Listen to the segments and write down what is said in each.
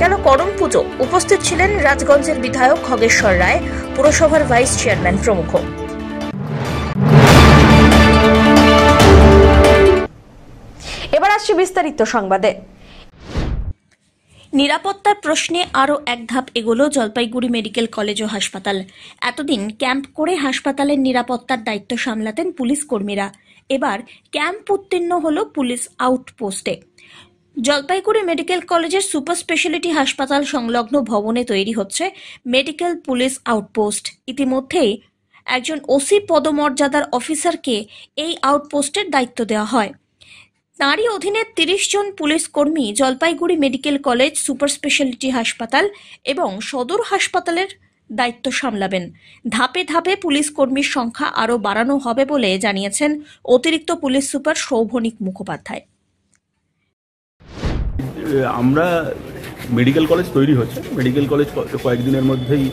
গেল করম পুজো উপস্থিত ছিলেন রাজগঞ্জের বিধায়ক খগেশ্বর রায় পুরসভার ভাইস চেয়ারম্যান প্রমুখ এবার আসছে বিস্তারিত সংবাদে নিরাপত্তার প্রশ্নে আরও এক ধাপ এগোল জলপাইগুড়ি মেডিকেল কলেজ ও হাসপাতাল এতদিন ক্যাম্প করে হাসপাতালের নিরাপত্তার দায়িত্ব সামলাতেন পুলিশ কর্মীরা এবার ক্যাম্প উত্তীর্ণ হল পুলিশ আউটপোস্টে জলপাইগুড়ি মেডিকেল কলেজের সুপার স্পেশালিটি হাসপাতাল সংলগ্ন ভবনে তৈরি হচ্ছে মেডিকেল পুলিশ আউটপোস্ট ইতিমধ্যেই একজন ওসি পদমর্যাদার অফিসারকে এই আউটপোস্টের দায়িত্ব দেওয়া হয় তাঁরই অধীনে তিরিশ জন পুলিশ কর্মী Jalpaiguri medical college super speciality হাসপাতাল এবং সদর হাসপাতালের দায়িত্ব সামলাবেন ধাপে ধাপে পুলিশ কর্মীর সংখ্যা আরও বাড়ানো হবে বলে জানিয়েছেন অতিরিক্ত পুলিশ সুপার সৌভনিক মুখোপাধ্যায় আমরা মেডিকেল কলেজ তৈরি হচ্ছে মেডিকেল কলেজ কয়েকদিনের মধ্যেই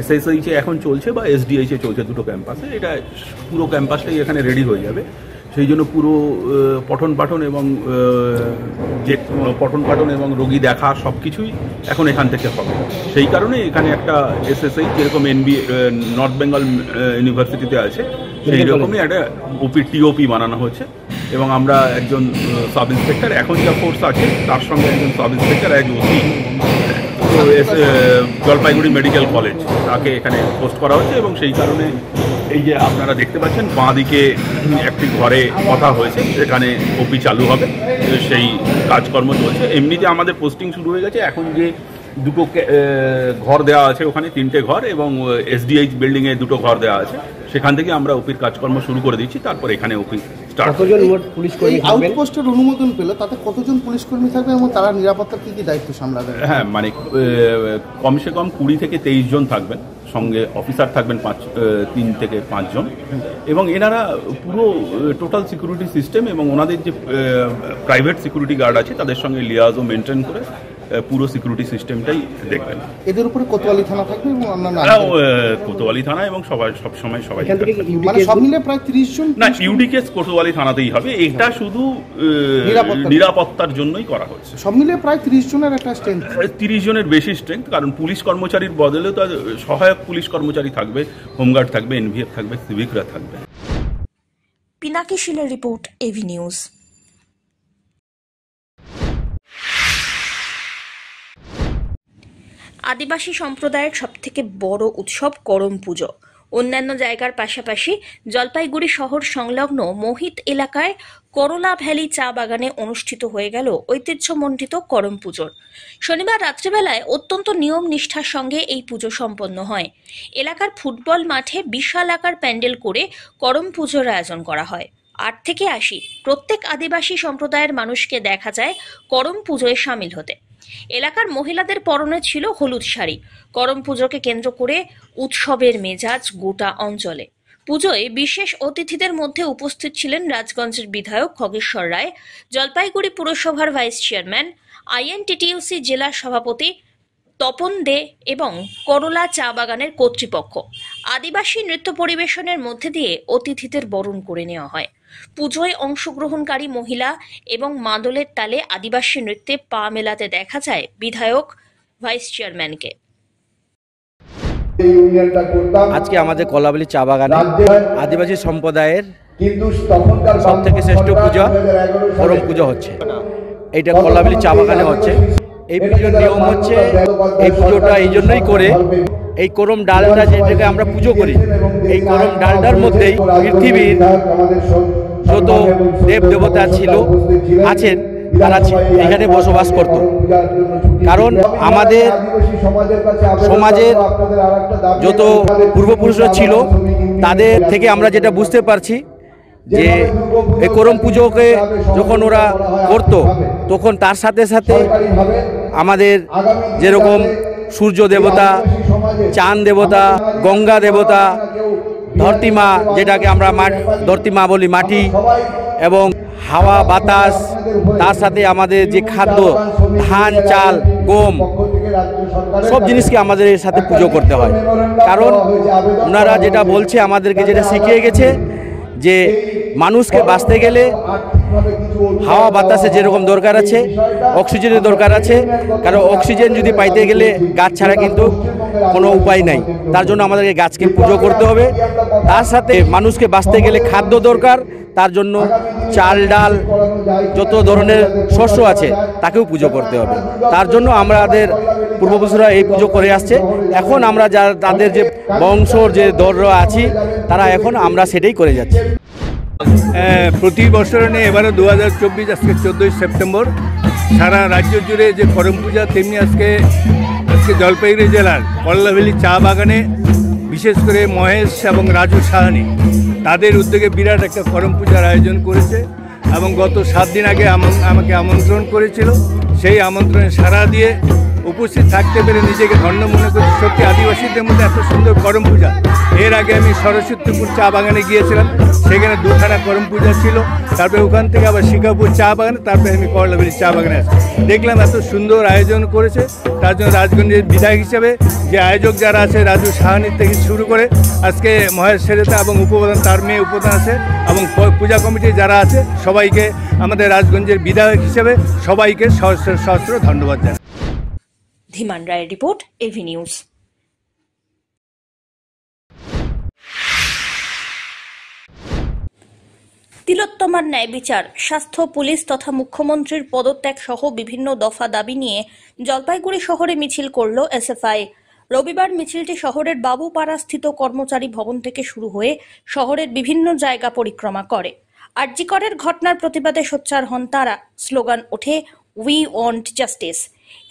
এসএসএইচে এখন চলছে বা এসডিএইচে চলছে দুটো ক্যাম্পাসে এটা পুরো ক্যাম্পাসটাই এখানে রেডি হয়ে যাবে সেই জন্য পুরো পঠন পাঠন এবং যে পঠন পাঠন এবং রোগী দেখা সব কিছুই এখন এখান থেকে হবে সেই কারণে এখানে একটা এসএসআই যেরকম এনবি নর্থ বেঙ্গল ইউনিভার্সিটিতে আছে সেই রকমই একটা ওপি টিওপি বানানো হয়েছে এবং আমরা একজন সাব ইন্সপেক্টর এখন যা ফোর্স আছে তার সঙ্গে একজন সাব ইন্সপেক্টর এক ওসি জলপাইগুড়ি মেডিকেল কলেজ তাকে এখানে পোস্ট করা হয়েছে এবং সেই কারণে এই যে আপনারা দেখতে পাচ্ছেন বাঁ দিকে একটি ঘরে কথা হয়েছে সেখানে ওপি চালু হবে সেই কাজকর্ম চলছে এমনিতে আমাদের পোস্টিং শুরু হয়ে গেছে এখন যে দুটো ঘর দেওয়া আছে ওখানে তিনটে ঘর এবং এসডিএইচ বিল্ডিংয়ে দুটো ঘর দেওয়া আছে সেখান থেকে আমরা ওপির কাজকর্ম শুরু করে দিচ্ছি তারপর এখানে ওপি আউটপোস্টের অনুমোদন পেলে তাতে কতজন পুলিশ কর্মী থাকবে এবং তারা নিরাপত্তার কি কি দায়িত্ব সামলাবে হ্যাঁ মানে কমসে কম কুড়ি থেকে তেইশ জন থাকবেন সঙ্গে অফিসার থাকবেন পাঁচ তিন থেকে পাঁচজন এবং এনারা পুরো টোটাল সিকিউরিটি সিস্টেম এবং ওনাদের যে প্রাইভেট সিকিউরিটি গার্ড আছে তাদের সঙ্গে লিয়াজও মেনটেন করে পুরো সিকিউরিটি সিস্টেমটাই দেখবেন এদের উপরে কোতোয়ালি থানা থাকবে এবং অন্যান্য কোতোয়ালি থানা এবং সবাই সব সময় সবাই মানে সব মিলে প্রায় 30 জন না ইউডি কেস কোতোয়ালি থানাতেই হবে এটা আচ্ছা। শুধু নিরাপত্তার জন্যই করা হচ্ছে সব মিলে প্রায় 30 জনের একটা স্ট্রেংথ 30 জনের বেশি স্ট্রেংথ কারণ পুলিশ কর্মচারীর বদলে তো সহায়ক পুলিশ কর্মচারী থাকবে হোমগার্ড থাকবে এনভিএফ থাকবে সিভিকরা থাকবে পিনাকি শিলের রিপোর্ট এভি নিউজ আদিবাসী সম্প্রদায়ের সবথেকে বড় উৎসব করম পুজো অন্যান্য জায়গার পাশাপাশি জলপাইগুড়ি শহর সংলগ্ন মোহিত এলাকায় করলা ভ্যালি চা বাগানে অনুষ্ঠিত হয়ে গেল ঐতিহ্যমণ্ডিত করম পুজোর শনিবার রাত্রিবেলায় অত্যন্ত নিয়ম নিষ্ঠার সঙ্গে এই পুজো সম্পন্ন হয় এলাকার ফুটবল মাঠে বিশাল আকার প্যান্ডেল করে করম পুজোর আয়োজন করা হয় আট থেকে আশি প্রত্যেক আদিবাসী সম্প্রদায়ের মানুষকে দেখা যায় করম পুজোয় সামিল হতে এলাকার মহিলাদের পরনে ছিল হলুদ শাড়ি করম পুজোকে কেন্দ্র করে উৎসবের মেজাজ গোটা অঞ্চলে পুজোয় বিশেষ অতিথিদের মধ্যে উপস্থিত ছিলেন রাজগঞ্জের বিধায়ক খগেশ্বর রায় জলপাইগুড়ি পুরসভার ভাইস চেয়ারম্যান আইএনটিটিউসি জেলা সভাপতি তপন দে এবং করলা চা বাগানের কর্তৃপক্ষ আদিবাসী নৃত্য পরিবেশনের মধ্যে দিয়ে অতিথিদের বরণ করে নেওয়া হয় পুজোয় অংশগ্রহণকারী মহিলা এবং মাদলের তালে আদিবাসী নৃত্যে পা মেলাতে দেখা যায় বিধায়ক ভাইস চেয়ারম্যানকে আজকে আমাদের কলাবলি চা বাগানে আদিবাসী সম্প্রদায়ের সব থেকে শ্রেষ্ঠ পূজা পরম পুজো হচ্ছে এটা কলাবলি চা বাগানে হচ্ছে এই পুজোর নিয়ম হচ্ছে এই পুজোটা এই জন্যই করে এই করম ডালটা যেটাকে আমরা পুজো করি এই করম ডালটার মধ্যেই পৃথিবীর যত দেব দেবতা ছিল আছেন তারা এখানে বসবাস করত কারণ আমাদের সমাজের যত পূর্বপুরুষরা ছিল তাদের থেকে আমরা যেটা বুঝতে পারছি যে এই করম পুজোকে যখন ওরা করত তখন তার সাথে সাথে আমাদের যেরকম সূর্য দেবতা চাঁদ দেবতা গঙ্গা দেবতা ধরতিমা যেটাকে আমরা ধরতিমা বলি মাটি এবং হাওয়া বাতাস তার সাথে আমাদের যে খাদ্য ধান চাল গম সব জিনিসকে আমাদের এর সাথে পুজো করতে হয় কারণ ওনারা যেটা বলছে আমাদেরকে যেটা শিখিয়ে গেছে যে মানুষকে বাঁচতে গেলে হাওয়া বাতাসে যেরকম দরকার আছে অক্সিজেনের দরকার আছে কারণ অক্সিজেন যদি পাইতে গেলে গাছ ছাড়া কিন্তু কোনো উপায় নাই তার জন্য আমাদেরকে গাছকে পুজো করতে হবে তার সাথে মানুষকে বাঁচতে গেলে খাদ্য দরকার তার জন্য চাল ডাল যত ধরনের শস্য আছে তাকেও পুজো করতে হবে তার জন্য আমাদের পূর্বপুরুষরা এই পুজো করে আসছে এখন আমরা যা তাদের যে বংশর যে দর্র আছি তারা এখন আমরা সেটাই করে যাচ্ছি প্রতি বছর নিয়ে এবারে দু হাজার চব্বিশ আজকে চোদ্দোই সেপ্টেম্বর সারা রাজ্য জুড়ে যে করম পূজা তেমনি আজকে আজকে জলপাইগুড়ি জেলার কল্লাভেলি চা বাগানে বিশেষ করে মহেশ এবং রাজু সাহানি তাদের উদ্যোগে বিরাট একটা করম পূজার আয়োজন করেছে এবং গত সাত দিন আগে আমাকে আমন্ত্রণ করেছিল সেই আমন্ত্রণে সাড়া দিয়ে উপস্থিত থাকতে পেরে নিজেকে ধন্য মনে করছি সত্যি আদিবাসীদের মধ্যে এত সুন্দর করম পূজা এর আগে আমি সরস্বতীপুর চা বাগানে গিয়েছিলাম সেখানে দুখানা করম পূজা ছিল তারপরে ওখান থেকে আবার শিকাপুর চা বাগানে তারপরে আমি করলাবেরি চা বাগানে আসি দেখলাম এত সুন্দর আয়োজন করেছে তার জন্য রাজগঞ্জের বিধায়ক হিসেবে যে আয়োজক যারা আছে রাজু সাহানির থেকে শুরু করে আজকে মহেশ সেরেতা এবং উপপ্রধান তার মেয়ে উপপ্রধান আছে এবং পূজা কমিটি যারা আছে সবাইকে আমাদের রাজগঞ্জের বিধায়ক হিসেবে সবাইকে সহস্র সহস্র ধন্যবাদ জানাই ধীমান রায়ের রিপোর্ট এভি নিউজ তিলোত্তমার ন্যায় বিচার স্বাস্থ্য পুলিশ তথা মুখ্যমন্ত্রীর পদত্যাগ সহ বিভিন্ন দফা দাবি নিয়ে জলপাইগুড়ি শহরে মিছিল করল এসএফআই রবিবার মিছিলটি শহরের বাবুপাড়া স্থিত কর্মচারী ভবন থেকে শুরু হয়ে শহরের বিভিন্ন জায়গা পরিক্রমা করে আর্যিকরের ঘটনার প্রতিবাদে সোচ্চার হন তারা স্লোগান ওঠে উই ওয়ান্ট জাস্টিস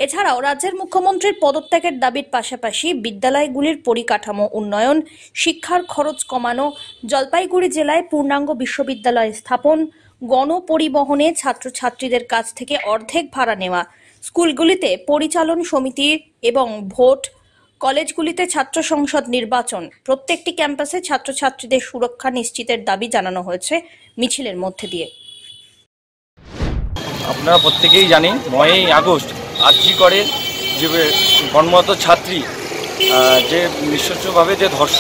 এছাড়াও রাজ্যের মুখ্যমন্ত্রীর পদত্যাগের দাবির পাশাপাশি বিদ্যালয়গুলির পরিকাঠামো উন্নয়ন শিক্ষার খরচ কমানো জলপাইগুড়ি জেলায় পূর্ণাঙ্গ বিশ্ববিদ্যালয় স্থাপন গণপরিবহনে ছাত্রছাত্রীদের কাছ থেকে অর্ধেক ভাড়া নেওয়া স্কুলগুলিতে পরিচালন সমিতি এবং ভোট কলেজগুলিতে ছাত্র সংসদ নির্বাচন প্রত্যেকটি ক্যাম্পাসে ছাত্রছাত্রীদের সুরক্ষা নিশ্চিতের দাবি জানানো হয়েছে মিছিলের মধ্যে দিয়ে আপনারা প্রত্যেকেই জানি নয়ই আগস্ট আর্জি করে যে কর্মরত ছাত্রী যে নিঃশ্বাসভাবে যে ধর্ষ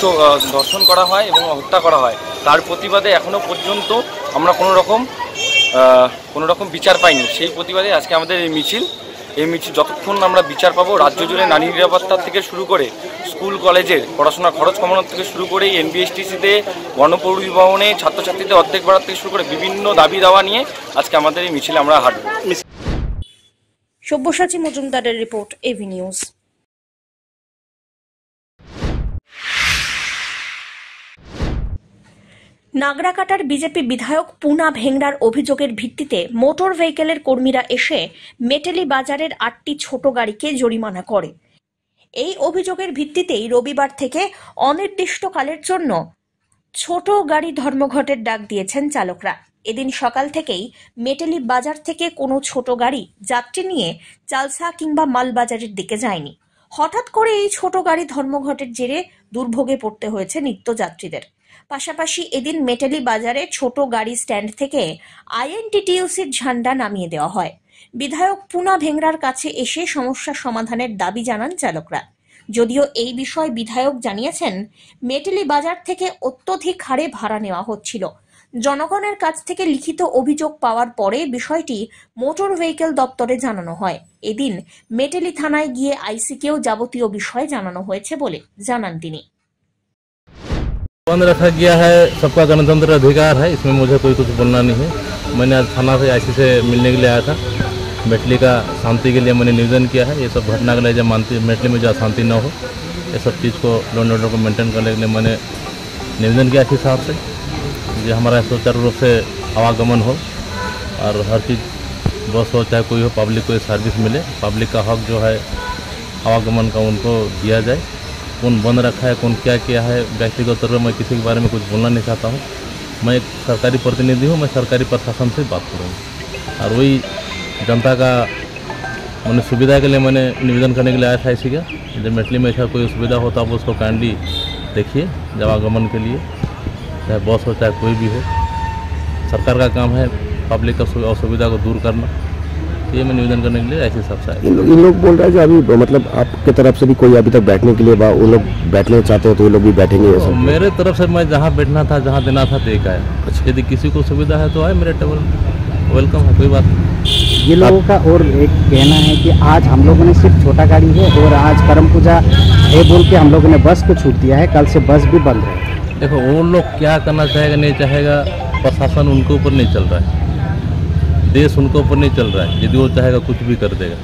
ধর্ষণ করা হয় এবং হত্যা করা হয় তার প্রতিবাদে এখনও পর্যন্ত আমরা কোনো রকম কোনো রকম বিচার পাইনি সেই প্রতিবাদে আজকে আমাদের এই মিছিল এই মিছিল যতক্ষণ আমরা বিচার পাবো রাজ্য জুড়ে নারী নিরাপত্তা থেকে শুরু করে স্কুল কলেজের পড়াশোনার খরচ কমানোর থেকে শুরু করে এনবিএসটিসিতে গণপরিবহনে ছাত্রছাত্রীদের অর্ধেক বাড়ার থেকে শুরু করে বিভিন্ন দাবি দাওয়া নিয়ে আজকে আমাদের এই মিছিল আমরা হাঁটবো সব্যসাচী মজুমদারের রিপোর্ট এভি নিউজ নাগরাকাটার বিজেপি বিধায়ক পুনা ভেংড়ার অভিযোগের ভিত্তিতে মোটর ভেহিকেলের কর্মীরা এসে মেটেলি বাজারের আটটি ছোট গাড়িকে জরিমানা করে এই অভিযোগের ভিত্তিতেই রবিবার থেকে অনির্দিষ্টকালের জন্য ছোট গাড়ি ধর্মঘটের ডাক দিয়েছেন চালকরা এদিন সকাল থেকেই মেটেলি বাজার থেকে কোনো ছোট গাড়ি যাত্রী নিয়ে চালসা কিংবা মালবাজারের দিকে যায়নি হঠাৎ করে এই ছোট গাড়ি ধর্মঘটের জেরে দুর্ভোগে পড়তে হয়েছে নিত্যযাত্রীদের পাশাপাশি এদিন মেটেলি বাজারে ছোট গাড়ি স্ট্যান্ড থেকে আইএনটিটিউসির ঝান্ডা নামিয়ে দেওয়া হয় বিধায়ক পুনা ভেংরার কাছে এসে সমস্যা সমাধানের দাবি জানান চালকরা যদিও এই বিষয়ে বিধায়ক জানিয়েছেন মেটেলি বাজার থেকে অত্যধিক হারে ভাড়া নেওয়া হচ্ছিল জনগণের কাছ থেকে লিখিত অভিযোগ পাওয়ার পরে বিষয়টি মোটর ভেহিকেল দপ্তরে জানানো হয় এদিন মেটেলি থানায় গিয়ে আইসিকেও যাবতীয় বিষয়ে জানানো হয়েছে বলে জানান তিনি বন্ধ রাখা গিয়া হ্যাঁ সবকা গণতন্ত্রের অধিকার হ্যাঁ ইসমে মুঝে কোই কিছু বন্যা নেই মানে আজ থানা সে আইসি সে মিলনে গেলে আয়া থা মেটলি কা শান্তি কে লিয়ে মানে নিবেদন কিয়া হ্যাঁ এসব ঘটনা গেলে যে মানতি মেটলি মে যা শান্তি না হো এসব চিজ কো লন্ডন মানে নিবেদন কিয়া আছে সাহস ये हमारा सुचारू रूप से आवागमन हो और हर चीज़ बस हो चाहे कोई हो पब्लिक को सर्विस मिले पब्लिक का हक जो है आवागमन का उनको दिया जाए कौन बंद रखा है कौन क्या किया है व्यक्तिगत तौर पर मैं किसी के बारे में कुछ बोलना नहीं चाहता हूँ मैं एक सरकारी प्रतिनिधि हूँ मैं सरकारी प्रशासन से बात करूँगा और वही जनता का मैंने सुविधा के लिए मैंने निवेदन करने के लिए आया था इसी का जब मेटली में ऐसा कोई सुविधा हो तो आप उसको काइंडली देखिए जवागमन के लिए चाहे बस हो चाहे कोई भी हो सरकार का काम है पब्लिक का असुविधा को दूर करना तो ये मैं निवेदन करने के लिए ऐसे सबसे आए इन, इन लोग बोल रहे हैं जो अभी मतलब आपके तरफ से भी कोई अभी तक बैठने के लिए बा वो लोग बैठने चाहते हो तो ये लोग भी बैठेंगे तो मेरे तरफ से मैं जहाँ बैठना था जहाँ देना था देख आया अच्छा यदि किसी को सुविधा है तो आए मेरे टेबल वेलकम है कोई बात नहीं ये लोगों का और एक कहना है कि आज हम लोगों ने सिर्फ छोटा गाड़ी है और आज करम पूजा है बोल के हम लोगों ने बस को छूट दिया है कल से बस भी बंद है देखो वो लोग क्या करना चाहेगा नहीं चाहेगा प्रशासन उनके ऊपर नहीं चल रहा है देश उनके ऊपर नहीं चल रहा है यदि वो चाहेगा कुछ भी कर देगा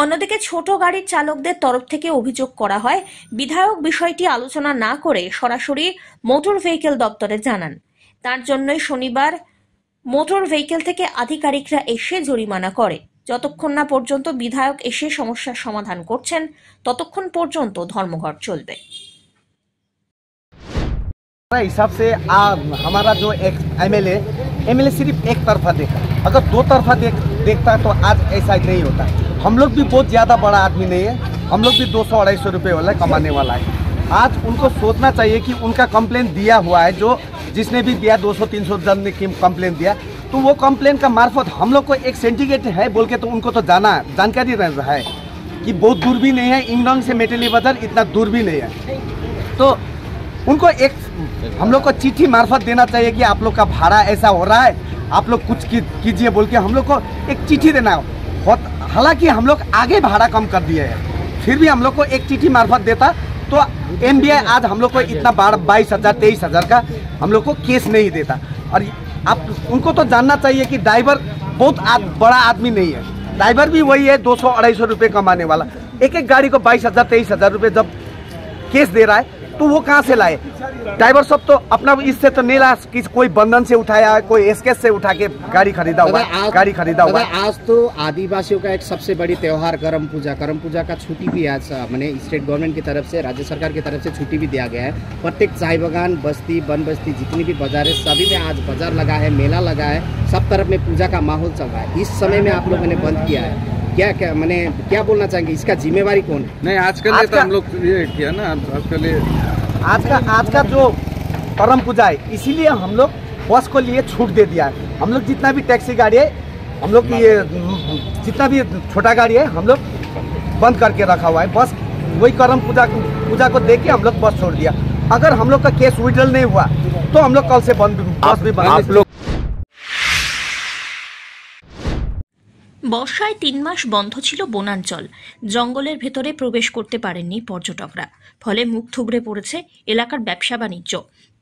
অন্যদিকে ছোট গাড়ির চালকদের তরফ থেকে অভিযোগ করা হয় বিধায়ক বিষয়টি আলোচনা না করে সরাসরি মোটর ভেহিকেল দপ্তরে জানান তার জন্যই শনিবার মোটর ভেহিকেল থেকে আধিকারিকরা এসে জরিমানা করে যতক্ষণ না পর্যন্ত বিধায়ক এসে সমস্যার সমাধান করছেন ততক্ষণ পর্যন্ত ধর্মঘট চলবে हिसाब से आ, हमारा जो एम एल एमएलए सिर्फ एक तरफा देखा अगर दो तरफा देख देखता तो आज ऐसा नहीं होता हम लोग भी बहुत ज़्यादा बड़ा आदमी नहीं है हम लोग भी दो सौ अढ़ाई सौ रुपये वाला कमाने वाला है आज उनको सोचना चाहिए कि उनका कंप्लेन दिया हुआ है जो जिसने भी दिया 200-300 सौ जन ने कंप्लेन दिया तो वो कंप्लेन का मार्फत हम लोग को एक सेंटिगेट है बोल के तो उनको तो जाना जानकारी रह रहा है कि बहुत दूर भी नहीं है इंगडोंग से मेटेली बाजार इतना दूर भी नहीं है तो उनको एक हम लोग को चिट्ठी मार्फत देना चाहिए कि आप लोग का भाड़ा ऐसा हो रहा है आप लोग कुछ कीजिए बोल के हम लोग को एक चिट्ठी देना हो हालांकि हम लोग आगे भाड़ा कम कर दिए हैं फिर भी हम लोग को एक चिट्ठी मार्फत देता तो एम आज हम लोग को इतना बार बाईस हज़ार तेईस हज़ार का हम लोग को केस नहीं देता और आप उनको तो जानना चाहिए कि ड्राइवर बहुत आद, बड़ा आदमी नहीं है ड्राइवर भी वही है दो सौ अढ़ाई सौ रुपये कमाने वाला एक एक गाड़ी को बाईस हज़ार तेईस हज़ार रुपये जब केस दे रहा है तो वो कहाँ से लाए ड्राइवर सब तो अपना इससे तो नहीं ला कोई बंधन से उठाया कोई स्केच से उठा के गाड़ी खरीदा हुआ गाड़ी खरीदा हुआ आज तो आदिवासियों का एक सबसे बड़ी त्योहार करम पूजा करम पूजा का छुट्टी भी आज मैंने स्टेट गवर्नमेंट की तरफ से राज्य सरकार की तरफ से छुट्टी भी दिया गया है प्रत्येक चाय बगान बस्ती बन बस्ती जितनी भी बाजार है सभी में आज बाजार लगा है मेला लगा है सब तरफ में पूजा का माहौल चल रहा है इस समय में आप लोगों ने बंद किया है क्या क्या मैंने क्या बोलना चाहेंगे इसका जिम्मेवारी कौन है नहीं आजकल आज तो हम लोग ये किया ना आजकल आज का आज का जो परम पूजा है इसीलिए हम लोग बस को लिए छूट दे दिया है हम लोग जितना भी टैक्सी गाड़ी है हम लोग ये जितना भी छोटा गाड़ी है हम लोग बंद करके रखा हुआ है बस वही करम पूजा पूजा को देख के हम लोग बस छोड़ दिया अगर हम लोग का केस विड्रल नहीं हुआ तो हम लोग कल से बंद बस भी बंद आप लोग বর্ষায় তিন মাস বন্ধ ছিল বনাঞ্চল জঙ্গলের ভেতরে প্রবেশ করতে পারেননি পর্যটকরা ফলে মুখ থুবড়ে পড়েছে এলাকার ব্যবসা বাণিজ্য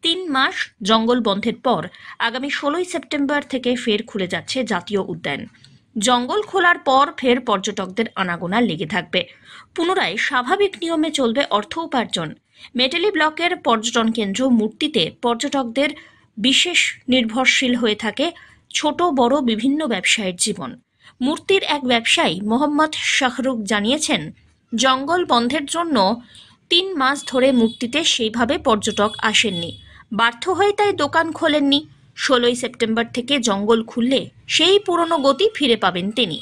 তিন মাস জঙ্গল বন্ধের পর আগামী ষোলোই সেপ্টেম্বর থেকে ফের খুলে যাচ্ছে জাতীয় উদ্যান জঙ্গল খোলার পর ফের পর্যটকদের আনাগোনা লেগে থাকবে পুনরায় স্বাভাবিক নিয়মে চলবে অর্থ উপার্জন মেটেলি ব্লকের পর্যটন কেন্দ্র মূর্তিতে পর্যটকদের বিশেষ নির্ভরশীল হয়ে থাকে ছোট বড় বিভিন্ন ব্যবসায়ের জীবন মূর্তির এক ব্যবসায়ী মোহাম্মদ শাহরুখ জানিয়েছেন জঙ্গল বন্ধের জন্য তিন মাস ধরে মূর্তিতে সেইভাবে পর্যটক আসেননি বার্থ হয়ে তাই দোকান খোলেননি ষোলোই সেপ্টেম্বর থেকে জঙ্গল খুললে সেই পুরনো গতি ফিরে পাবেন তিনি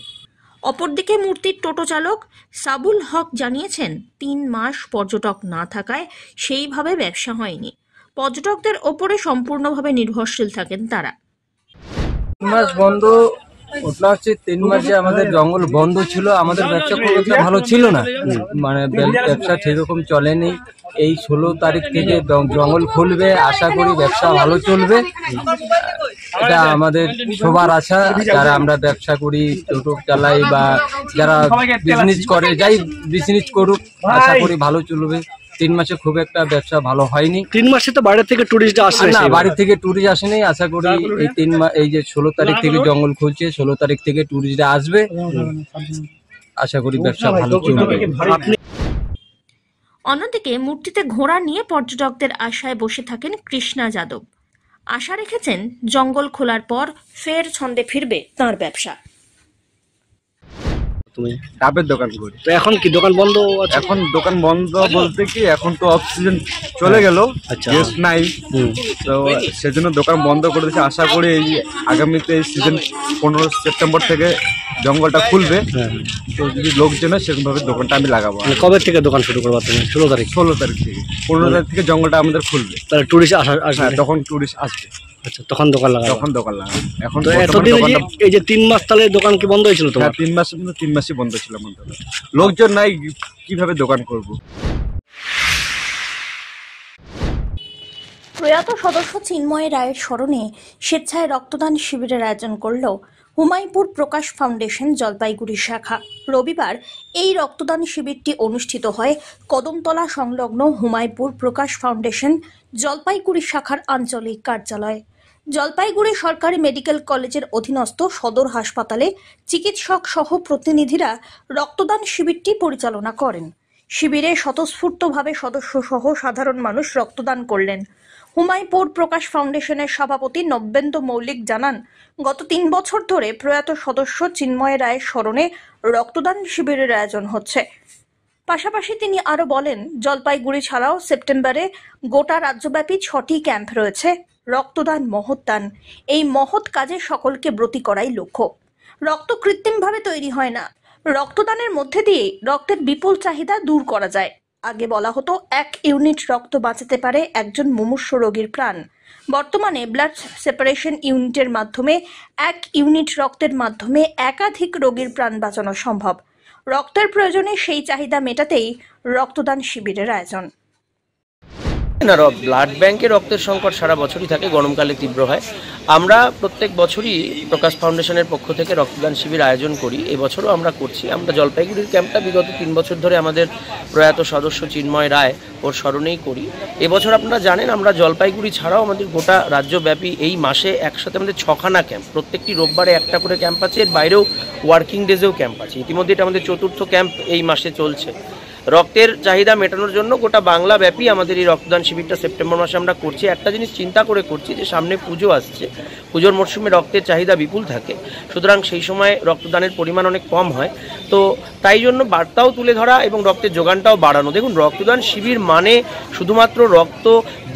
অপরদিকে মূর্তির টোটো চালক সাবুল হক জানিয়েছেন তিন মাস পর্যটক না থাকায় সেইভাবে ব্যবসা হয়নি পর্যটকদের ওপরে সম্পূর্ণভাবে নির্ভরশীল থাকেন তারা মাস বন্ধ ওটা হচ্ছে তিন মাস যে আমাদের জঙ্গল বন্ধ ছিল আমাদের ব্যবসা খুব একটা ভালো ছিল না মানে ব্যবসা সেরকম চলেনি এই ষোলো তারিখ থেকে জঙ্গল খুলবে আশা করি ব্যবসা ভালো চলবে এটা আমাদের সবার আশা যারা আমরা ব্যবসা করি টোটো চালাই বা যারা বিজনেস করে যাই বিজনেস করুক আশা করি ভালো চলবে তিন মাসে খুব একটা ব্যবসা ভালো হয়নি তিন মাসে তো বাইরে থেকে টুরিস্ট আসে না বাড়ি থেকে টুরিস্ট আসেনি আশা করি এই তিন এই যে ষোলো তারিখ থেকে জঙ্গল খুলছে ষোলো তারিখ থেকে টুরিস্ট আসবে আশা করি ব্যবসা ভালো চলবে অন্যদিকে মূর্তিতে ঘোড়া নিয়ে পর্যটকদের আশায় বসে থাকেন কৃষ্ণা যাদব আশা রেখেছেন জঙ্গল খোলার পর ফের ছন্দে ফিরবে তার ব্যবসা তুমি ডাবের দোকান করি তো এখন কি দোকান বন্ধ এখন দোকান বন্ধ বলতে কি এখন তো অফ সিজন চলে গেল আচ্ছা। নাই তো সেজন্য দোকান বন্ধ করে দিচ্ছে আশা করি এই আগামীতে এই সিজন পনেরো সেপ্টেম্বর থেকে জঙ্গলটা খুলবে হ্যাঁ। তো যদি লোকজন সেরকমভাবে দোকানটা আমি লাগাবো মানে কবে থেকে দোকান শুরু করবো তুমি ষোলো তারিখ ষোলো তারিখ থেকে পনেরো তারিখ থেকে জঙ্গলটা আমাদের খুলবে তাহলে টুরিস্ট আসা হ্যাঁ, তখন টুরিস্ট আসবে আচ্ছা, দোকান বন্ধ হয়েছিল তোমার হ্যাঁ, তিন মানে তিন মাসই বন্ধ ছিল বন্ধ লোকজন নাই কিভাবে দোকান করবো প্রয়াত সদস্য চিন্ময় রায়ের স্মরণে স্বেচ্ছায় রক্তদান শিবিরের আয়োজন করলো হুমায়ুপুর প্রকাশ ফাউন্ডেশন জলপাইগুড়ি শাখা রবিবার এই রক্তদান শিবিরটি অনুষ্ঠিত হয় কদমতলা সংলগ্ন হুমায়ুপুর প্রকাশ ফাউন্ডেশন জলপাইগুড়ি শাখার আঞ্চলিক কার্যালয় জলপাইগুড়ি সরকারি মেডিকেল কলেজের অধীনস্থ সদর হাসপাতালে চিকিৎসক সহ প্রতিনিধিরা রক্তদান শিবিরটি পরিচালনা করেন শিবিরে স্বতঃস্ফূর্তভাবে সদস্য সহ সাধারণ মানুষ রক্তদান করলেন হুমায়ুপুর প্রকাশ ফাউন্ডেশনের সভাপতি নব্যেন্দ্র মৌলিক জানান গত তিন বছর ধরে প্রয়াত সদস্য চিন্ময় রায়ের স্মরণে রক্তদান শিবিরের আয়োজন হচ্ছে পাশাপাশি তিনি আরও বলেন জলপাইগুড়ি ছাড়াও সেপ্টেম্বরে গোটা রাজ্যব্যাপী ছটি ক্যাম্প রয়েছে রক্তদান মহৎদান এই মহৎ কাজে সকলকে ব্রতী করাই লক্ষ্য রক্ত কৃত্রিমভাবে তৈরি হয় না রক্তদানের মধ্যে দিয়ে রক্তের বিপুল চাহিদা দূর করা যায় আগে বলা হতো এক ইউনিট রক্ত বাঁচাতে পারে একজন মুমূর্ষ রোগীর প্রাণ বর্তমানে ব্লাড সেপারেশন ইউনিটের মাধ্যমে এক ইউনিট রক্তের মাধ্যমে একাধিক রোগীর প্রাণ বাঁচানো সম্ভব রক্তের প্রয়োজনে সেই চাহিদা মেটাতেই রক্তদান শিবিরের আয়োজন না ব্লাড ব্যাংকে রক্তের সংকট সারা বছরই থাকে গরমকালে তীব্র হয় আমরা প্রত্যেক বছরই প্রকাশ ফাউন্ডেশনের পক্ষ থেকে রক্তদান শিবির আয়োজন করি এবছরও আমরা করছি আমরা জলপাইগুড়ির ক্যাম্পটা বিগত তিন বছর ধরে আমাদের প্রয়াত সদস্য চিন্ময় রায় ওর স্মরণেই করি এবছর আপনারা জানেন আমরা জলপাইগুড়ি ছাড়াও আমাদের গোটা রাজ্যব্যাপী এই মাসে একসাথে আমাদের ছখানা ক্যাম্প প্রত্যেকটি রোববারে একটা করে ক্যাম্প আছে এর বাইরেও ওয়ার্কিং ডেজেও ক্যাম্প আছে ইতিমধ্যে এটা আমাদের চতুর্থ ক্যাম্প এই মাসে চলছে রক্তের চাহিদা মেটানোর জন্য গোটা বাংলা ব্যাপী আমাদের এই রক্তদান শিবিরটা সেপ্টেম্বর মাসে আমরা করছি একটা জিনিস চিন্তা করে করছি যে সামনে পুজো আসছে পুজোর মরশুমে রক্তের চাহিদা বিপুল থাকে সুতরাং সেই সময় রক্তদানের পরিমাণ অনেক কম হয় তো তাই জন্য বার্তাও তুলে ধরা এবং রক্তের যোগানটাও বাড়ানো দেখুন রক্তদান শিবির মানে শুধুমাত্র রক্ত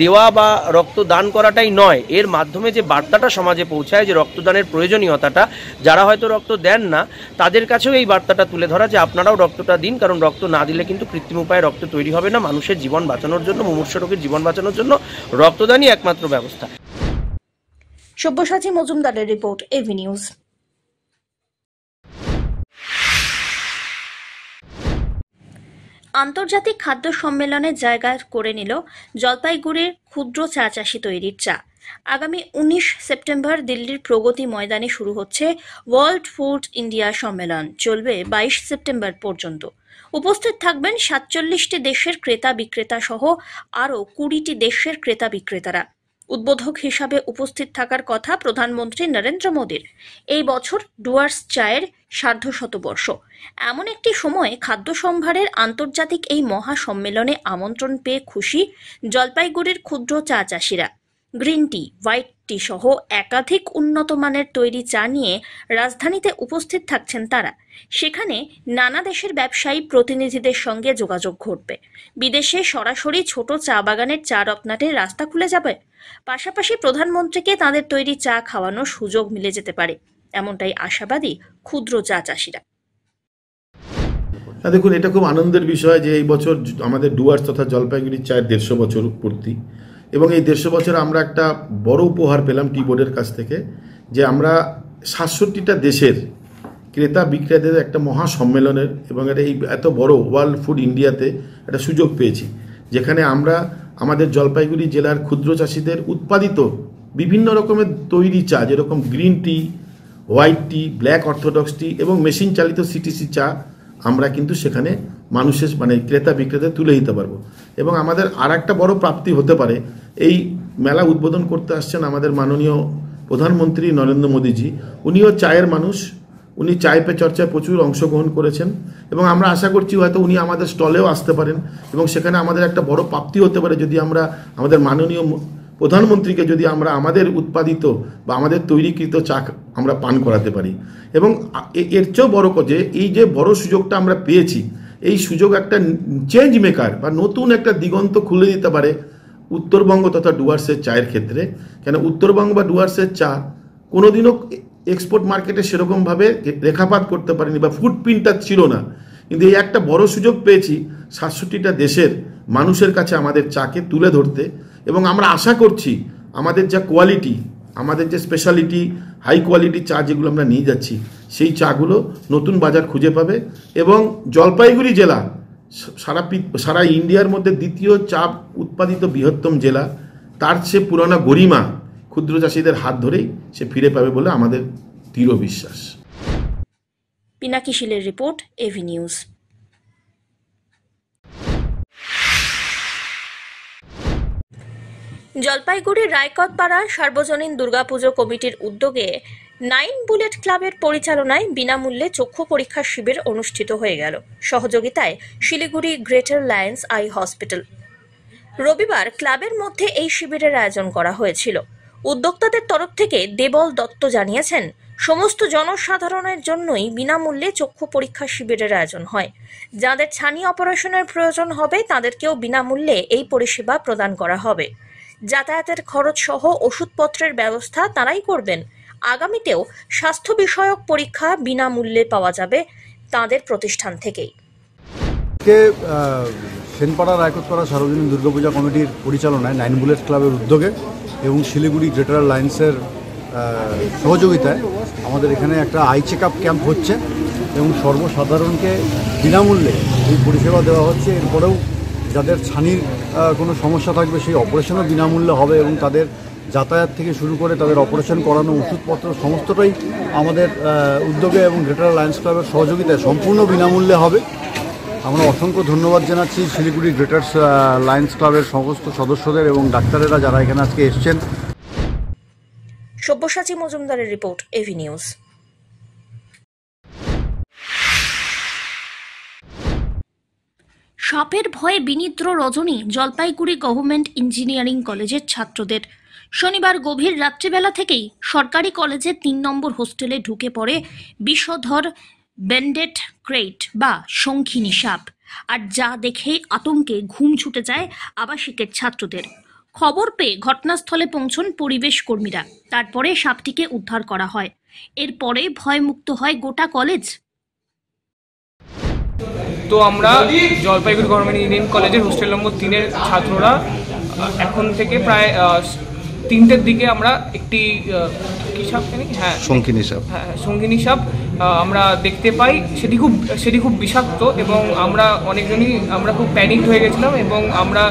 দেওয়া বা রক্ত দান করাটাই নয় এর মাধ্যমে যে বার্তাটা সমাজে পৌঁছায় যে রক্তদানের প্রয়োজনীয়তাটা যারা হয়তো রক্ত দেন না তাদের কাছেও এই বার্তাটা তুলে ধরা যে আপনারাও রক্তটা দিন কারণ রক্ত না দিলে কিন্তু কিন্তু কৃত্রিম উপায়ে রক্ত তৈরি হবে না মানুষের জীবন বাঁচানোর জন্য মুমূর্ষ রোগের জীবন বাঁচানোর জন্য রক্তদানই একমাত্র ব্যবস্থা সব্যসাচী মজুমদারের রিপোর্ট এভি নিউজ আন্তর্জাতিক খাদ্য সম্মেলনে জায়গা করে নিল জলপাইগুড়ির ক্ষুদ্র চা চাষি তৈরির চা আগামী উনিশ সেপ্টেম্বর দিল্লির প্রগতি ময়দানে শুরু হচ্ছে ওয়ার্ল্ড ফুড ইন্ডিয়া সম্মেলন চলবে বাইশ সেপ্টেম্বর পর্যন্ত উপস্থিত থাকবেন সাতচল্লিশটি দেশের ক্রেতা বিক্রেতা সহ আরও কুড়িটি দেশের ক্রেতা বিক্রেতারা উদ্বোধক হিসাবে উপস্থিত থাকার কথা প্রধানমন্ত্রী নরেন্দ্র মোদীর এই বছর ডুয়ার্স চায়ের সার্ধ শতবর্ষ এমন একটি সময়ে খাদ্য সম্ভারের আন্তর্জাতিক এই মহা সম্মেলনে আমন্ত্রণ পেয়ে খুশি জলপাইগুড়ির ক্ষুদ্র চা চাষিরা গ্রিন টি হোয়াইট টি সহ একাধিক উন্নত মানের তৈরি চা নিয়ে রাজধানীতে উপস্থিত থাকছেন তারা সেখানে নানা দেশের ব্যবসায়ী প্রতিনিধিদের সঙ্গে যোগাযোগ ঘটবে বিদেশে সরাসরি ছোট চা বাগানের চা রত্নাটে রাস্তা খুলে যাবে পাশাপাশি প্রধানমন্ত্রীকে তাদের তৈরি চা খাওয়ানোর সুযোগ মিলে যেতে পারে এমনটাই আশাবাদী ক্ষুদ্র চা চাষিরা হ্যাঁ, দেখুন এটা খুব আনন্দের বিষয় যে এই বছর আমাদের ডুয়ার্স তথা জলপাইগুড়ির চায়ের দেড়শো বছর পূর্তি এবং এই দেড়শো বছরে আমরা একটা বড় উপহার পেলাম টি বোর্ডের কাছ থেকে যে আমরা সাতষট্টিটা দেশের ক্রেতা বিক্রেতাদের একটা মহা সম্মেলনের এবং একটা এই এত বড় ওয়ার্ল্ড ফুড ইন্ডিয়াতে একটা সুযোগ পেয়েছি যেখানে আমরা আমাদের জলপাইগুড়ি জেলার ক্ষুদ্র চাষিদের উৎপাদিত বিভিন্ন রকমের তৈরি চা যেরকম green tea white tea black orthodox tea এবং মেশিন চালিত সিটিসি চা আমরা কিন্তু সেখানে মানুষের মানে ক্রেতা বিক্রেতা তুলে দিতে পারবো এবং আমাদের আর একটা বড় প্রাপ্তি হতে পারে এই মেলা উদ্বোধন করতে আসছেন আমাদের মাননীয় প্রধানমন্ত্রী নরেন্দ্র মোদীজি উনিও চায়ের মানুষ উনি চায় পে চর্চায় প্রচুর অংশগ্রহণ করেছেন এবং আমরা আশা করছি হয়তো উনি আমাদের স্টলেও আসতে পারেন এবং সেখানে আমাদের একটা বড় প্রাপ্তি হতে পারে যদি আমরা আমাদের মাননীয় প্রধানমন্ত্রীকে যদি আমরা আমাদের উৎপাদিত বা আমাদের তৈরিকৃত চা আমরা পান করাতে পারি এবং এর চেয়েও বড় যে এই যে বড় সুযোগটা আমরা পেয়েছি এই সুযোগ একটা চেঞ্জ মেকার বা নতুন একটা দিগন্ত খুলে দিতে পারে উত্তরবঙ্গ তথা ডুয়ার্সের চায়ের ক্ষেত্রে কেন উত্তরবঙ্গ বা ডুয়ার্সের চা কোনোদিনও এক্সপোর্ট মার্কেটে সেরকমভাবে রেখাপাত করতে পারেনি বা ফুটপ্রিন্টটা ছিল না কিন্তু এই একটা বড় সুযোগ পেয়েছি সাতষট্টিটা দেশের মানুষের কাছে আমাদের চাকে তুলে ধরতে এবং আমরা আশা করছি আমাদের যা কোয়ালিটি আমাদের যে স্পেশালিটি হাই কোয়ালিটি চা যেগুলো আমরা নিয়ে যাচ্ছি সেই চাগুলো নতুন বাজার খুঁজে পাবে এবং জলপাইগুড়ি জেলা সারা সারা ইন্ডিয়ার মধ্যে দ্বিতীয় চাপ উৎপাদিত বৃহত্তম জেলা তার সে পুরানো গরিমা ক্ষুদ্র চাষিদের হাত ধরেই সে ফিরে পাবে বলে আমাদের দৃঢ় বিশ্বাস পিনাকি শিলের রিপোর্ট এভি নিউজ জলপাইগুড়ির রায়কতপাড়া সার্বজনীন দুর্গাপুজো কমিটির উদ্যোগে নাইন বুলেট ক্লাবের পরিচালনায় বিনামূল্যে চক্ষু পরীক্ষা শিবির অনুষ্ঠিত হয়ে গেল সহযোগিতায় Siliguri greater lions eye hospital রবিবার ক্লাবের মধ্যে এই শিবিরের আয়োজন করা হয়েছিল উদ্যোক্তাদের তরফ থেকে দেবল দত্ত জানিয়েছেন সমস্ত জনসাধারণের জন্যই বিনামূল্যে চক্ষু পরীক্ষা শিবিরের আয়োজন হয় যাদের ছানি অপারেশনের প্রয়োজন হবে তাদেরকেও বিনামূল্যে এই পরিষেবা প্রদান করা হবে যাতায়াতের খরচ সহ ওষুধপত্রের ব্যবস্থা তারাই করবেন আগামীতেও স্বাস্থ্য বিষয়ক পরীক্ষা বিনামূল্যে পাওয়া যাবে তাদের প্রতিষ্ঠান থেকেই সেনপাড়া করা সার্বজনীন দুর্গাপূজা কমিটির পরিচালনায় নাইন বুলেট ক্লাবের উদ্যোগে এবং শিলিগুড়ি গ্রেটার লাইন্সের সহযোগিতায় আমাদের এখানে একটা আই চেক আপ ক্যাম্প হচ্ছে এবং সর্বসাধারণকে বিনামূল্যে এই পরিষেবা দেওয়া হচ্ছে এরপরেও যাদের ছানির কোনো সমস্যা থাকবে সেই অপারেশনও বিনামূল্যে হবে এবং তাদের যাতায়াত থেকে শুরু করে তাদের অপারেশন করানো ওষুধপত্র সমস্তটাই আমাদের উদ্যোগে এবং গ্রেটার লায়ন্স ক্লাবের সহযোগিতায় সম্পূর্ণ বিনামূল্যে হবে আমরা অসংখ্য ধন্যবাদ জানাচ্ছি শিলিগুড়ি গ্রেটার লায়ন্স ক্লাবের সমস্ত সদস্যদের এবং ডাক্তারেরা যারা এখানে আজকে এসছেন সব্যসাচী মজুমদারের রিপোর্ট এভি নিউজ সাপের ভয়ে বিনিদ্র রজনী জলপাইগুড়ি গভর্নমেন্ট ইঞ্জিনিয়ারিং কলেজের ছাত্রদের শনিবার গভীর রাত্রিবেলা থেকেই সরকারি কলেজে তিন নম্বর হোস্টেলে ঢুকে পড়ে বিষধর বেন্ডেট ক্রেট বা শঙ্খিনী সাপ আর যা দেখে আতঙ্কে ঘুম ছুটে যায় আবাসিকের ছাত্রদের খবর পেয়ে ঘটনাস্থলে পৌঁছন পরিবেশ কর্মীরা তারপরে সাপটিকে উদ্ধার করা হয় এরপরে ভয়মুক্ত হয় গোটা কলেজ তো আমরা জলপাইগুড়ি গভর্নমেন্ট ইউনিয়ন কলেজের হোস্টেল নম্বর তিনের ছাত্ররা এখন থেকে প্রায় তিনটের দিকে আমরা একটি কী হ্যাঁ সঙ্গিনী সাপ হ্যাঁ, হ্যাঁ আমরা দেখতে পাই সেটি খুব সেটি খুব বিষাক্ত এবং আমরা অনেকজনই আমরা খুব প্যানিক হয়ে গেছিলাম এবং আমরা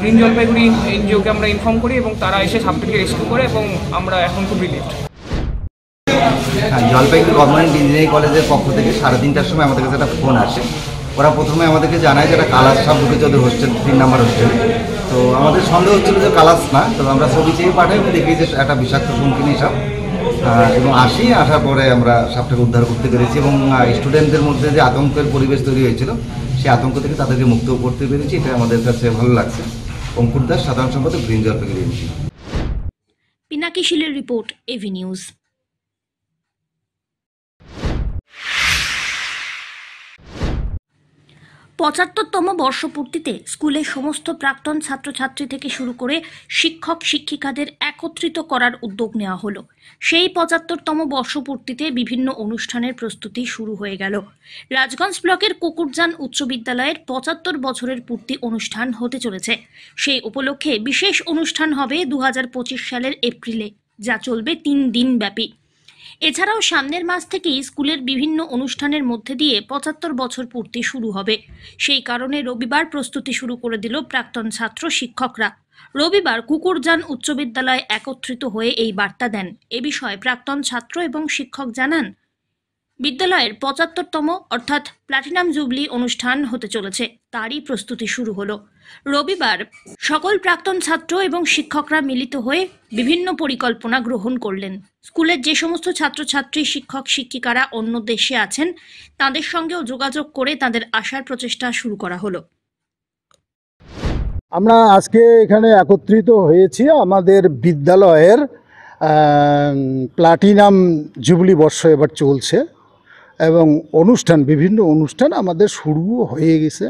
গ্রিন জলপাইগুড়ি এনজিওকে আমরা ইনফর্ম করি এবং তারা এসে সাপটিকে রেস্কিউ করে এবং আমরা এখন খুব রিলিফ হ্যাঁ, জলপাইগুড়ি গভর্নমেন্ট ইঞ্জিনিয়ারিং কলেজের পক্ষ থেকে সাড়ে তিনটার সময় আমাদের কাছে একটা ফোন আসে ওরা প্রথমে আমাদেরকে জানায় যে একটা কালার সাপ ঢুকেছে ওদের হোস্টেল তিন নাম্বার হোস্টেল তো আমাদের সন্দেহ হচ্ছিল যে কালাস না তো আমরা ছবি চেয়ে পাঠাই দেখি যে একটা বিষাক্ত শঙ্কিনী সাপ এবং আসি আসার পরে আমরা সাপটাকে উদ্ধার করতে পেরেছি এবং স্টুডেন্টদের মধ্যে যে আতঙ্কের পরিবেশ তৈরি হয়েছিল সেই আতঙ্ক থেকে তাদেরকে মুক্ত করতে পেরেছি এটা আমাদের কাছে ভালো লাগছে অঙ্কুর দাস সাধারণ সম্পাদক গ্রিন জলপাইগুড়ি পিনাকি শিলের রিপোর্ট এভি নিউজ পঁচাত্তরতম বর্ষপূর্তিতে স্কুলে সমস্ত প্রাক্তন ছাত্রছাত্রী থেকে শুরু করে শিক্ষক শিক্ষিকাদের একত্রিত করার উদ্যোগ নেওয়া হলো সেই পঁচাত্তরতম বর্ষপূর্তিতে বিভিন্ন অনুষ্ঠানের প্রস্তুতি শুরু হয়ে গেল রাজগঞ্জ ব্লকের কুকুরজান উচ্চ বিদ্যালয়ের পঁচাত্তর বছরের পূর্তি অনুষ্ঠান হতে চলেছে সেই উপলক্ষে বিশেষ অনুষ্ঠান হবে দু সালের এপ্রিলে যা চলবে তিন দিন ব্যাপী এছাড়াও সামনের মাস থেকেই স্কুলের বিভিন্ন অনুষ্ঠানের মধ্যে দিয়ে পঁচাত্তর বছর পূর্তি শুরু হবে সেই কারণে রবিবার প্রস্তুতি শুরু করে দিল প্রাক্তন ছাত্র শিক্ষকরা রবিবার কুকুরজান উচ্চ বিদ্যালয়ে একত্রিত হয়ে এই বার্তা দেন এ বিষয়ে প্রাক্তন ছাত্র এবং শিক্ষক জানান বিদ্যালয়ের পঁচাত্তরতম অর্থাৎ প্লাটিনাম জুবলি অনুষ্ঠান হতে চলেছে তারই প্রস্তুতি শুরু হলো রবিবার সকল প্রাক্তন ছাত্র এবং শিক্ষকরা মিলিত হয়ে বিভিন্ন পরিকল্পনা গ্রহণ করলেন স্কুলের যে সমস্ত ছাত্রছাত্রী শিক্ষক শিক্ষিকারা অন্য দেশে আছেন তাদের সঙ্গেও যোগাযোগ করে তাদের আসার প্রচেষ্টা শুরু করা হলো আমরা আজকে এখানে একত্রিত হয়েছি আমাদের বিদ্যালয়ের প্লাটিনাম জুবলি বর্ষ এবার চলছে এবং অনুষ্ঠান বিভিন্ন অনুষ্ঠান আমাদের শুরু হয়ে গেছে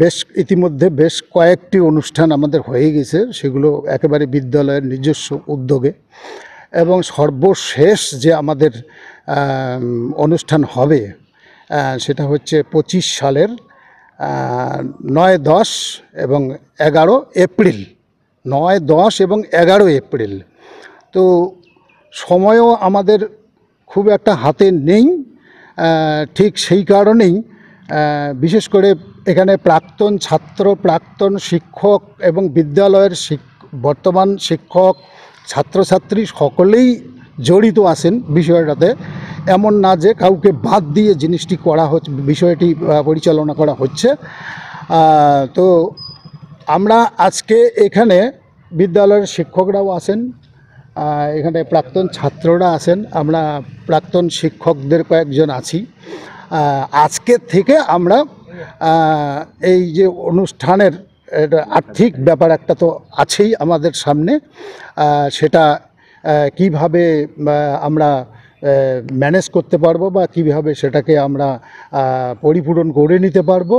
বেশ ইতিমধ্যে বেশ কয়েকটি অনুষ্ঠান আমাদের হয়ে গেছে সেগুলো একেবারে বিদ্যালয়ের নিজস্ব উদ্যোগে এবং সর্বশেষ যে আমাদের অনুষ্ঠান হবে সেটা হচ্ছে পঁচিশ সালের নয় দশ এবং এগারো এপ্রিল নয় দশ এবং এগারো এপ্রিল তো সময়ও আমাদের খুব একটা হাতে নেই ঠিক সেই কারণেই বিশেষ করে এখানে প্রাক্তন ছাত্র প্রাক্তন শিক্ষক এবং বিদ্যালয়ের বর্তমান শিক্ষক ছাত্রছাত্রী সকলেই জড়িত আছেন বিষয়টাতে এমন না যে কাউকে বাদ দিয়ে জিনিসটি করা হচ্ছে বিষয়টি পরিচালনা করা হচ্ছে তো আমরা আজকে এখানে বিদ্যালয়ের শিক্ষকরাও আছেন এখানে প্রাক্তন ছাত্ররা আছেন আমরা প্রাক্তন শিক্ষকদের কয়েকজন আছি আজকের থেকে আমরা এই যে অনুষ্ঠানের আর্থিক ব্যাপার একটা তো আছেই আমাদের সামনে সেটা কিভাবে আমরা ম্যানেজ করতে পারবো বা কিভাবে সেটাকে আমরা পরিপূরণ করে নিতে পারবো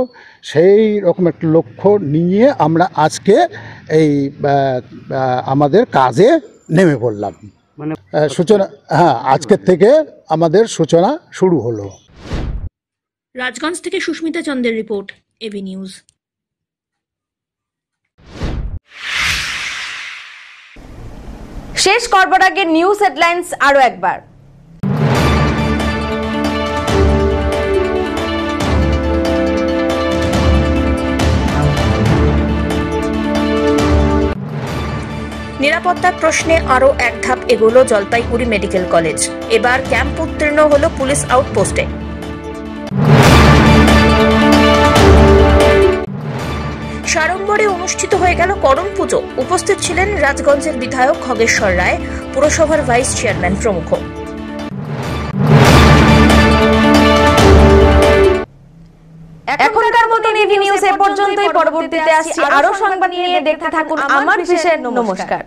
সেই রকম একটা লক্ষ্য নিয়ে আমরা আজকে এই আমাদের কাজে নেমে পড়লাম মানে সূচনা হ্যাঁ আজকের থেকে আমাদের সূচনা শুরু হলো রাজগঞ্জ থেকে সুস্মিতা চন্দ্রের রিপোর্ট এবি নিউজ শেষ করবার আগে নিউজ হেডলাইন্স আরও একবার নিরাপত্তার প্রশ্নে আরও এক ধাপ এগোলো জলপাইগুড়ি মেডিকেল কলেজ এবার ক্যাম্প উত্তীর্ণ হল পুলিশ আউটপোস্টে সাড়ম্বরে অনুষ্ঠিত হয়ে গেল করম পুজো উপস্থিত ছিলেন রাজগঞ্জের বিধায়ক খগেশ্বর রায় পুরসভার ভাইস চেয়ারম্যান প্রমুখ টিভি নিউজ এ পর্যন্তই পরবর্তীতে আসছি আরো সংবাদ নিয়ে দেখতে থাকুন আমার বিশেষ নমস্কার